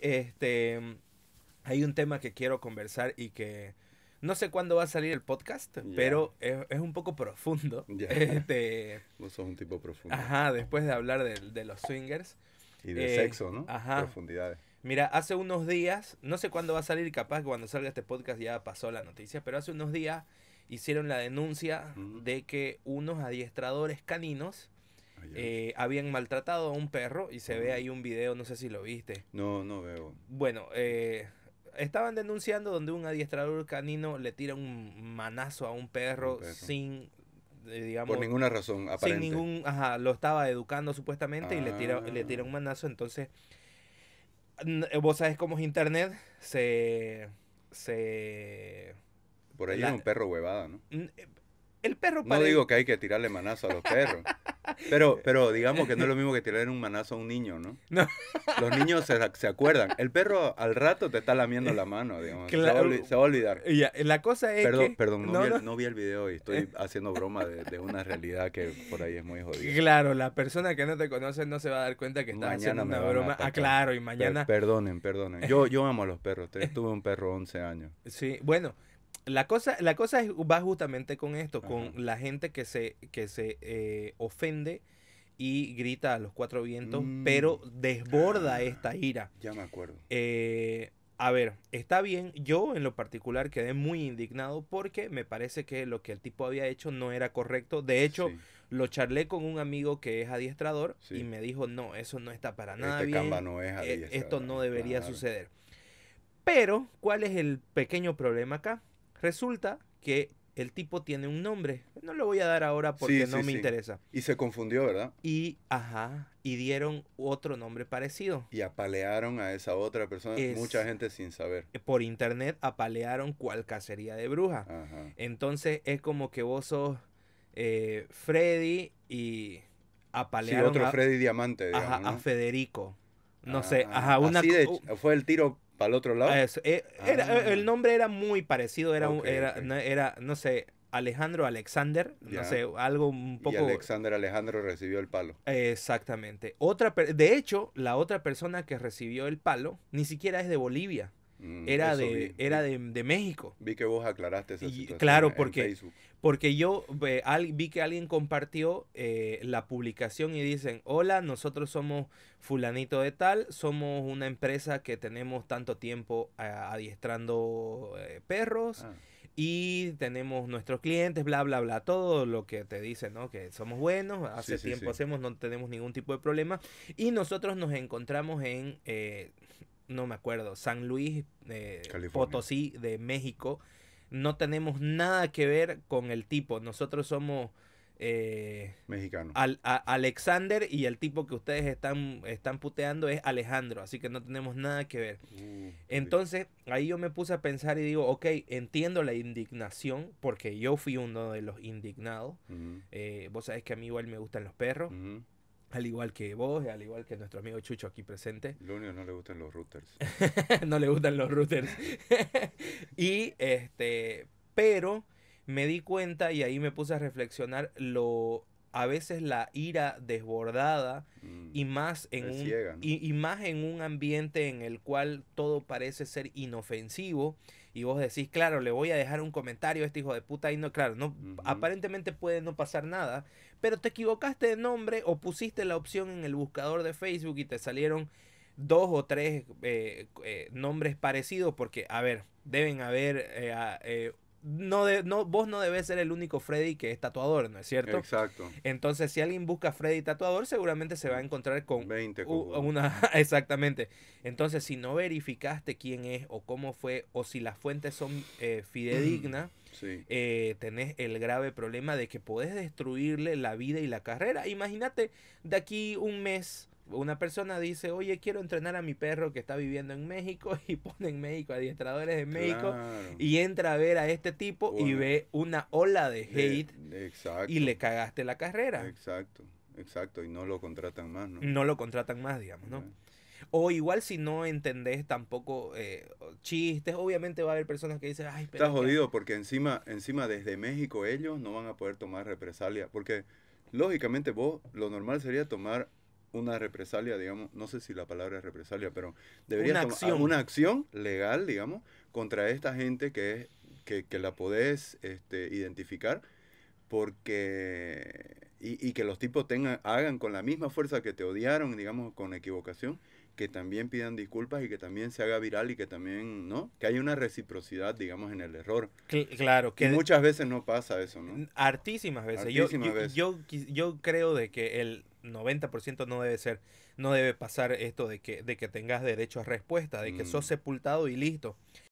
Este, mm, hay un tema que quiero conversar y que no sé cuándo va a salir el podcast, pero es, un poco profundo. Este, no sos un tipo profundo. Ajá, después de hablar de, los swingers. Y de eh, sexo, ¿no? Profundidades. Mira, hace unos días, no sé cuándo va a salir, capaz que cuando salga este podcast ya pasó la noticia, pero hace unos días hicieron la denuncia de que unos adiestradores caninos eh, habían maltratado a un perro y se ve ahí un video, no sé si lo viste. No, no veo. Bueno, eh, estaban denunciando donde un adiestrador canino le tira un manazo a un perro, sin eh, digamos, por ninguna razón Sin ningún, ajá, lo estaba educando supuestamente y le tira, le tira ah. un manazo. Entonces, vos sabes cómo es internet, se, se... Por ahí es un perro huevada, ¿no? El perro No digo que hay que tirarle manazo a los perros. Pero, pero digamos que no es lo mismo que tirar un manazo a un niño, ¿no? Los niños se, acuerdan. El perro al rato te está lamiendo la mano, digamos. Se, va, a olvidar. y la cosa es Perdón, perdón no, vi el, no, video y estoy eh. haciendo broma de, una realidad que por ahí es muy jodida. Claro, la persona que no te conoce no se va a dar cuenta que está haciendo una broma. Ah, claro, y mañana... perdonen, perdonen. Yo, yo amo a los perros. Tuve un perro 11 años. Sí, bueno la cosa, la cosa es, va justamente con esto, con la gente que se, que se eh, ofende y grita a los cuatro vientos, pero mm. desborda ah, esta ira. Ya me acuerdo. Eh, a ver, está bien, yo en lo particular quedé muy indignado porque me parece que lo que el tipo había hecho no era correcto. De hecho, lo charlé con un amigo que es adiestrador y me dijo, no, eso no está para nada eh, Esto no debería suceder. Pero, ¿cuál es el pequeño problema acá? Resulta que el tipo tiene un nombre. No lo voy a dar ahora porque no me interesa. Y se confundió, ¿verdad? Y, ajá, y dieron otro nombre parecido. Y apalearon a esa otra persona, mucha gente sin saber. Por internet apalearon cual cacería de bruja. Entonces es como que vos sos eh, Freddy y apalearon. a, Freddy Diamante, a Federico. No ah, sé, ajá, ah. una. fue el tiro al otro lado. Ah, eh, ah. el nombre era muy parecido, era, era, No, sé, Alejandro Alexander, no sé, algo un poco... Y Alexander Alejandro recibió el palo. Exactamente. Otra De hecho, la otra persona que recibió el palo ni siquiera es de Bolivia. Mm, era de, era de, México. Vi que vos aclaraste esa situación Claro, porque porque yo vi que alguien compartió eh, la publicación y dicen, hola, nosotros somos fulanito de tal, somos una empresa que tenemos tanto tiempo ah, adiestrando eh, perros ah. y tenemos nuestros clientes, bla, bla, bla, todo lo que te dicen, ¿no? Que somos buenos, hace tiempo hacemos, no tenemos ningún tipo de problema. Y nosotros nos encontramos en, eh, no me acuerdo, San Luis, Potosí de México no tenemos nada que ver con el tipo. Nosotros somos eh, mexicano. Alexander y el tipo que ustedes están, están puteando es Alejandro, así que no tenemos nada que ver. Uh, Entonces, ahí yo me puse a pensar y digo, ok, entiendo la indignación, porque yo fui uno de los indignados. Eh, vos sabés que a mí igual me gustan los perros. Al igual que vos, al igual que nuestro amigo Chucho aquí presente. Lunio no le gustan los routers. no le gustan los routers. y este, pero me di cuenta y ahí me puse a reflexionar lo a veces la ira desbordada mm. y más en un, y, y más en un ambiente en el cual todo parece ser inofensivo y vos decís, claro, le voy a dejar un comentario a este hijo de puta y no, claro, no, aparentemente puede no pasar nada, pero te equivocaste de nombre o pusiste la opción en el buscador de Facebook y te salieron dos o tres eh, eh, nombres parecidos porque, a ver, deben haber eh, eh no de, no, vos no debes ser el único Freddy que es tatuador, ¿no es cierto? Exacto. Entonces, si alguien busca Freddy tatuador, seguramente se va a mm. encontrar con 20 una exactamente. Entonces, si no verificaste quién es o cómo fue o si las fuentes son eh, fidedignas, eh, tenés el grave problema de que podés destruirle la vida y la carrera. Imagínate de aquí un mes una persona dice, oye, quiero entrenar a mi perro que está viviendo en México y pone en México adiestradores de México y entra a ver a este tipo y ve una ola de hate y le cagaste la carrera. Exacto, exacto, y no lo contratan más, ¿no? No lo contratan más, digamos, ¿no? O igual si no entendés tampoco eh, chistes, obviamente va a haber personas que dicen, ay, pero... Está jodido porque encima, encima desde México ellos no van a poder tomar represalia porque lógicamente vos lo normal sería tomar una represalia, digamos, no sé si la palabra es represalia, pero debería una acción. una acción legal, digamos, contra esta gente que, es, que, que la podés este, identificar porque y, que los tipos tengan, hagan con la misma fuerza que te odiaron, digamos, con equivocación, que también pidan disculpas y que también se haga viral y que también, ¿no? Que haya una reciprocidad, digamos, en el error. claro, que muchas veces no pasa eso, ¿no? Artísimas veces. yo, veces. Yo, yo creo de que el 90% no debe ser, no debe pasar esto de que, de que tengas derecho a respuesta, de que sos mm. sepultado y listo.